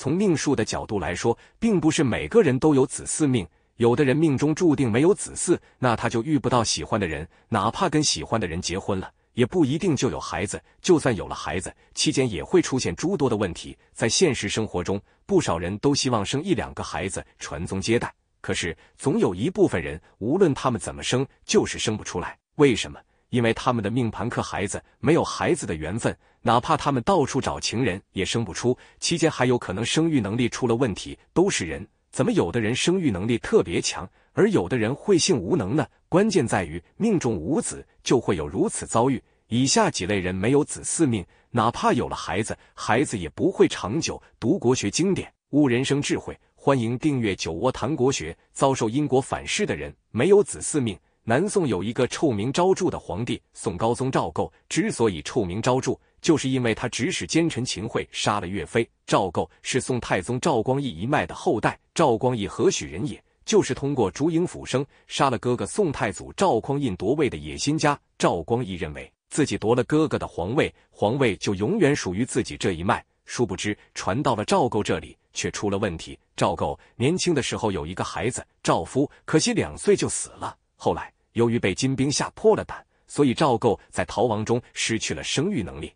从命数的角度来说，并不是每个人都有子嗣命，有的人命中注定没有子嗣，那他就遇不到喜欢的人，哪怕跟喜欢的人结婚了，也不一定就有孩子。就算有了孩子，期间也会出现诸多的问题。在现实生活中，不少人都希望生一两个孩子，传宗接代。可是，总有一部分人，无论他们怎么生，就是生不出来。为什么？因为他们的命盘克孩子，没有孩子的缘分，哪怕他们到处找情人也生不出，期间还有可能生育能力出了问题。都是人，怎么有的人生育能力特别强，而有的人会性无能呢？关键在于命中无子就会有如此遭遇。以下几类人没有子嗣命，哪怕有了孩子，孩子也不会长久。读国学经典，悟人生智慧，欢迎订阅《酒窝谈国学》。遭受因果反噬的人，没有子嗣命。南宋有一个臭名昭著的皇帝宋高宗赵构，之所以臭名昭著，就是因为他指使奸臣秦桧杀了岳飞。赵构是宋太宗赵光义一脉的后代。赵光义何许人也？就是通过烛影斧声杀了哥哥宋太祖赵匡胤夺位的野心家。赵光义认为自己夺了哥哥的皇位，皇位就永远属于自己这一脉。殊不知，传到了赵构这里却出了问题。赵构年轻的时候有一个孩子赵夫，可惜两岁就死了。后来，由于被金兵吓破了胆，所以赵构在逃亡中失去了生育能力。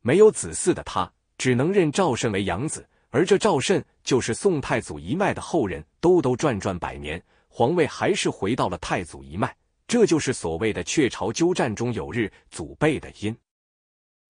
没有子嗣的他，只能认赵慎为养子。而这赵慎就是宋太祖一脉的后人。兜兜转转百年，皇位还是回到了太祖一脉。这就是所谓的“鹊巢鸠占”中有日祖辈的因，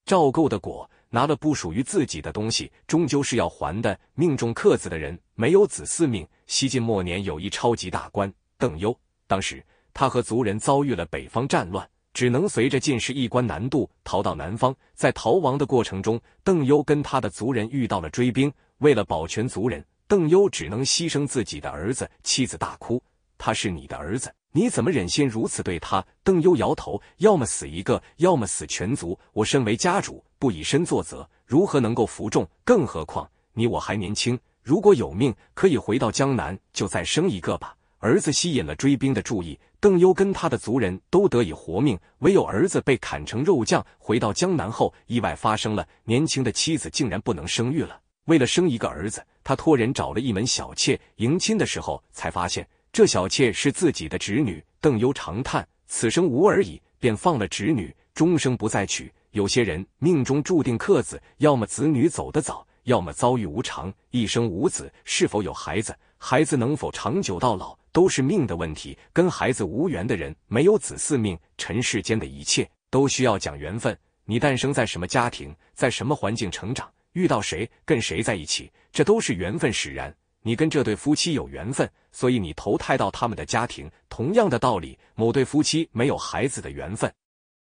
赵构的果，拿了不属于自己的东西，终究是要还的。命中克子的人，没有子嗣命。西晋末年有一超级大官邓攸，当时。他和族人遭遇了北方战乱，只能随着进士一关难度逃到南方。在逃亡的过程中，邓攸跟他的族人遇到了追兵。为了保全族人，邓攸只能牺牲自己的儿子。妻子大哭：“他是你的儿子，你怎么忍心如此对他？”邓攸摇头：“要么死一个，要么死全族。我身为家主，不以身作则，如何能够服众？更何况你我还年轻，如果有命，可以回到江南，就再生一个吧。”儿子吸引了追兵的注意。邓攸跟他的族人都得以活命，唯有儿子被砍成肉酱。回到江南后，意外发生了，年轻的妻子竟然不能生育了。为了生一个儿子，他托人找了一门小妾。迎亲的时候，才发现这小妾是自己的侄女。邓攸长叹：“此生无儿矣。”便放了侄女，终生不再娶。有些人命中注定克子，要么子女走得早。要么遭遇无常，一生无子；是否有孩子，孩子能否长久到老，都是命的问题。跟孩子无缘的人，没有子嗣命。尘世间的一切都需要讲缘分。你诞生在什么家庭，在什么环境成长，遇到谁，跟谁在一起，这都是缘分使然。你跟这对夫妻有缘分，所以你投胎到他们的家庭。同样的道理，某对夫妻没有孩子的缘分，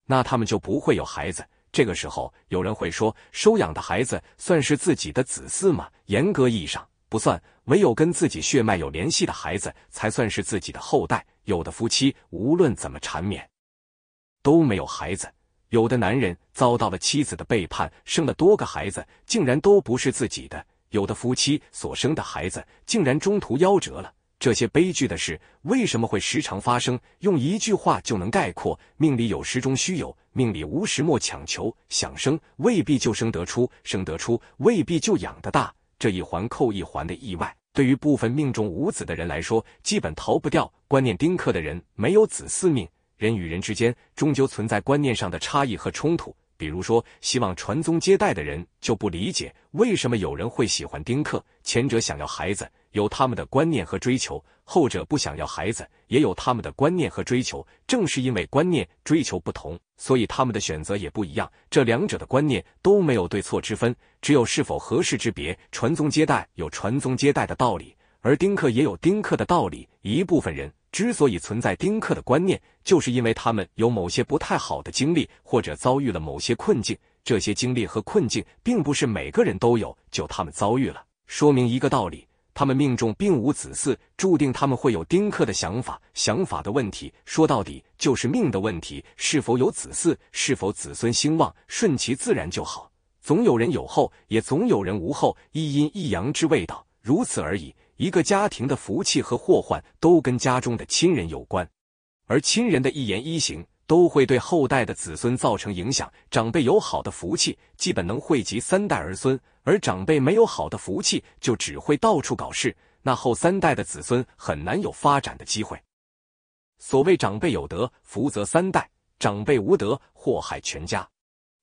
那他们就不会有孩子。这个时候，有人会说，收养的孩子算是自己的子嗣吗？严格意义上不算，唯有跟自己血脉有联系的孩子才算是自己的后代。有的夫妻无论怎么缠绵，都没有孩子；有的男人遭到了妻子的背叛，生了多个孩子，竟然都不是自己的；有的夫妻所生的孩子，竟然中途夭折了。这些悲剧的事为什么会时常发生？用一句话就能概括：命里有时终须有，命里无时莫强求。想生未必就生得出，生得出未必就养得大。这一环扣一环的意外，对于部分命中无子的人来说，基本逃不掉。观念丁克的人没有子嗣命，人与人之间终究存在观念上的差异和冲突。比如说，希望传宗接代的人就不理解为什么有人会喜欢丁克。前者想要孩子。有他们的观念和追求，后者不想要孩子，也有他们的观念和追求。正是因为观念追求不同，所以他们的选择也不一样。这两者的观念都没有对错之分，只有是否合适之别。传宗接代有传宗接代的道理，而丁克也有丁克的道理。一部分人之所以存在丁克的观念，就是因为他们有某些不太好的经历，或者遭遇了某些困境。这些经历和困境并不是每个人都有，就他们遭遇了，说明一个道理。他们命中并无子嗣，注定他们会有丁克的想法。想法的问题，说到底就是命的问题。是否有子嗣，是否子孙兴旺，顺其自然就好。总有人有后，也总有人无后。一阴一阳之谓道，如此而已。一个家庭的福气和祸患，都跟家中的亲人有关，而亲人的一言一行。都会对后代的子孙造成影响。长辈有好的福气，基本能惠及三代儿孙；而长辈没有好的福气，就只会到处搞事。那后三代的子孙很难有发展的机会。所谓“长辈有德，福泽三代；长辈无德，祸害全家”。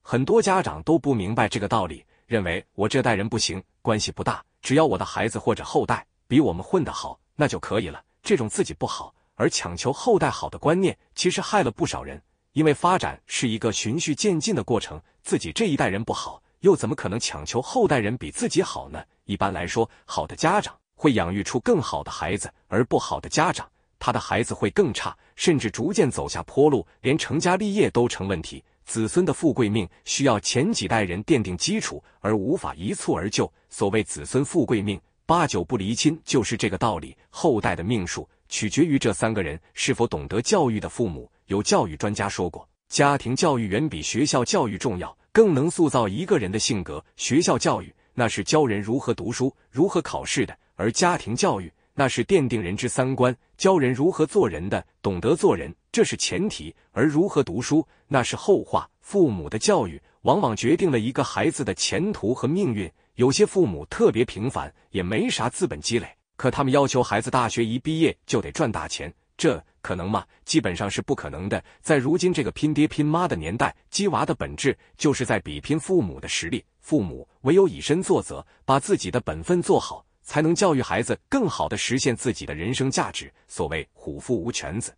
很多家长都不明白这个道理，认为我这代人不行，关系不大，只要我的孩子或者后代比我们混得好，那就可以了。这种自己不好。而强求后代好的观念，其实害了不少人。因为发展是一个循序渐进的过程，自己这一代人不好，又怎么可能强求后代人比自己好呢？一般来说，好的家长会养育出更好的孩子，而不好的家长，他的孩子会更差，甚至逐渐走下坡路，连成家立业都成问题。子孙的富贵命需要前几代人奠定基础，而无法一蹴而就。所谓“子孙富贵命，八九不离亲”，就是这个道理。后代的命数。取决于这三个人是否懂得教育的父母。有教育专家说过，家庭教育远比学校教育重要，更能塑造一个人的性格。学校教育那是教人如何读书、如何考试的，而家庭教育那是奠定人之三观，教人如何做人的。懂得做人这是前提，而如何读书那是后话。父母的教育往往决定了一个孩子的前途和命运。有些父母特别平凡，也没啥资本积累。可他们要求孩子大学一毕业就得赚大钱，这可能吗？基本上是不可能的。在如今这个拼爹拼妈的年代，鸡娃的本质就是在比拼父母的实力。父母唯有以身作则，把自己的本分做好，才能教育孩子更好的实现自己的人生价值。所谓虎父无犬子，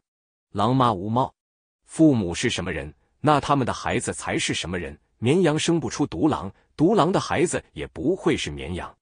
狼妈无猫。父母是什么人，那他们的孩子才是什么人。绵羊生不出独狼，独狼的孩子也不会是绵羊。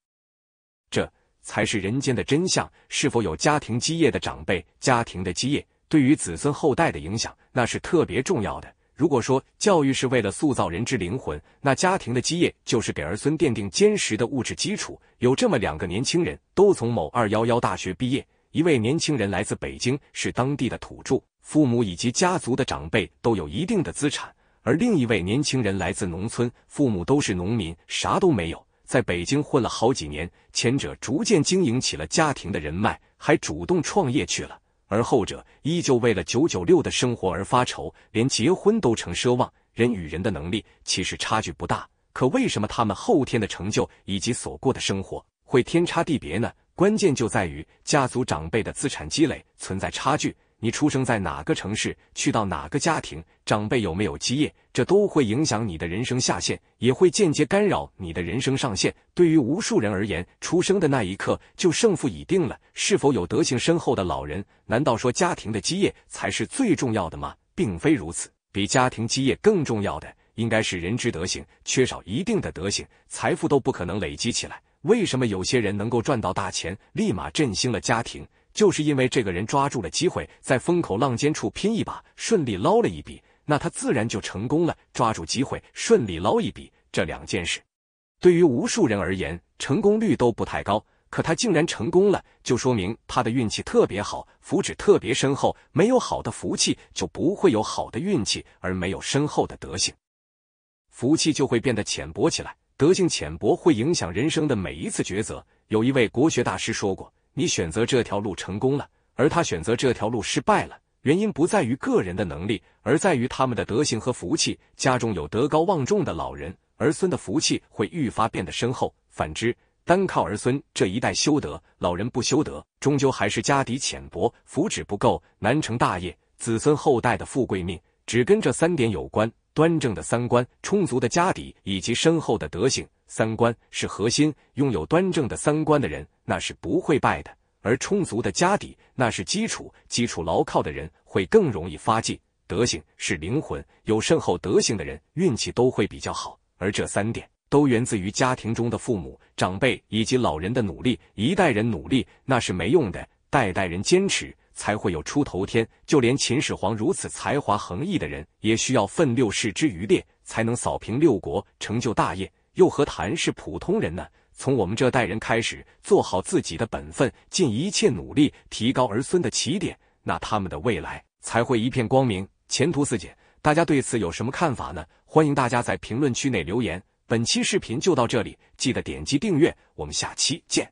这。才是人间的真相。是否有家庭基业的长辈，家庭的基业对于子孙后代的影响，那是特别重要的。如果说教育是为了塑造人之灵魂，那家庭的基业就是给儿孙奠定坚实的物质基础。有这么两个年轻人，都从某二幺幺大学毕业。一位年轻人来自北京，是当地的土著，父母以及家族的长辈都有一定的资产；而另一位年轻人来自农村，父母都是农民，啥都没有。在北京混了好几年，前者逐渐经营起了家庭的人脉，还主动创业去了；而后者依旧为了九九六的生活而发愁，连结婚都成奢望。人与人的能力其实差距不大，可为什么他们后天的成就以及所过的生活会天差地别呢？关键就在于家族长辈的资产积累存在差距。你出生在哪个城市，去到哪个家庭，长辈有没有基业，这都会影响你的人生下限，也会间接干扰你的人生上限。对于无数人而言，出生的那一刻就胜负已定了。是否有德行深厚的老人？难道说家庭的基业才是最重要的吗？并非如此，比家庭基业更重要的应该是人之德行。缺少一定的德行，财富都不可能累积起来。为什么有些人能够赚到大钱，立马振兴了家庭？就是因为这个人抓住了机会，在风口浪尖处拼一把，顺利捞了一笔，那他自然就成功了。抓住机会，顺利捞一笔，这两件事对于无数人而言，成功率都不太高。可他竟然成功了，就说明他的运气特别好，福祉特别深厚。没有好的福气，就不会有好的运气，而没有深厚的德性，福气就会变得浅薄起来。德性浅薄会影响人生的每一次抉择。有一位国学大师说过。你选择这条路成功了，而他选择这条路失败了。原因不在于个人的能力，而在于他们的德行和福气。家中有德高望重的老人，儿孙的福气会愈发变得深厚。反之，单靠儿孙这一代修德，老人不修德，终究还是家底浅薄，福祉不够，难成大业。子孙后代的富贵命，只跟这三点有关：端正的三观、充足的家底以及深厚的德行。三观是核心，拥有端正的三观的人。那是不会败的，而充足的家底那是基础，基础牢靠的人会更容易发迹。德行是灵魂，有深厚德行的人运气都会比较好。而这三点都源自于家庭中的父母、长辈以及老人的努力。一代人努力那是没用的，代代人坚持才会有出头天。就连秦始皇如此才华横溢的人，也需要奋六世之余烈，才能扫平六国，成就大业。又何谈是普通人呢？从我们这代人开始，做好自己的本分，尽一切努力提高儿孙的起点，那他们的未来才会一片光明，前途似锦。大家对此有什么看法呢？欢迎大家在评论区内留言。本期视频就到这里，记得点击订阅，我们下期见。